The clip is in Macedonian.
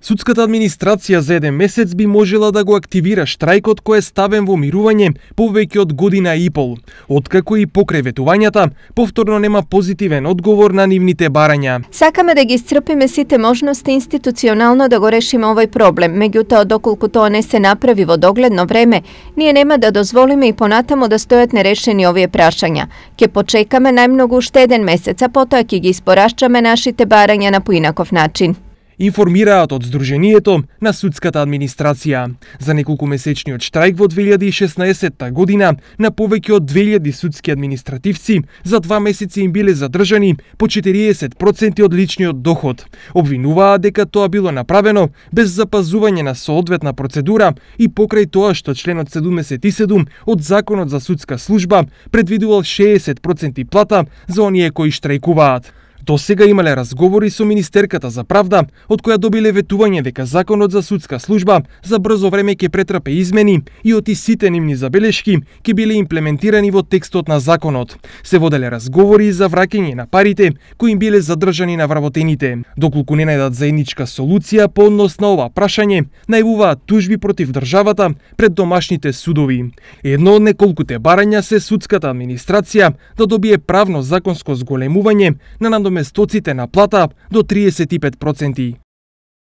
Судската администрација за еден месец би можела да го активира штрајкот кој е ставен во мирување повеќе од година и пол, откако и покрај ветувањата повторно нема позитивен одговор на нивните барања. Сакаме да ги исцрпиме сите можности институционално да го решиме овој проблем, меѓутоа доколку тоа не се направи во догледно време, ние нема да дозволиме и понатамо да стојат нерешени овие прашања. Ке почекаме најмногу уште еден месец, а потоа ќе ги испорашчаме нашите барања на поинаков начин информираат од Сдруженијето на судската администрација. За неколку месечниот штрајк во 2016 година на повеќе од 2000 судски административци за два месеци им биле задржани по 40% од личниот доход. Обвинуваа дека тоа било направено без запазување на соодветна процедура и покрај тоа што членот 77 од Законот за судска служба предвидувал 60% плата за оние кои штрајкуваат. До сега имале разговори со Министерката за правда, од која добиле ветување дека Законот за судска служба за брзо време ќе претрпе измени и оти сите нивни забелешки ќе биле имплементирани во текстот на законот. Се воделе разговори за враќање на парите кои им биле задржани на вработените. Доколку не најдат заедничка солуција по однос на ова прашање, најавуваат тужби против државата пред домашните судови. Едно од неколкуте барања се судската администрација да добие правно законско зголемување на надоме местоците на плата до 35%.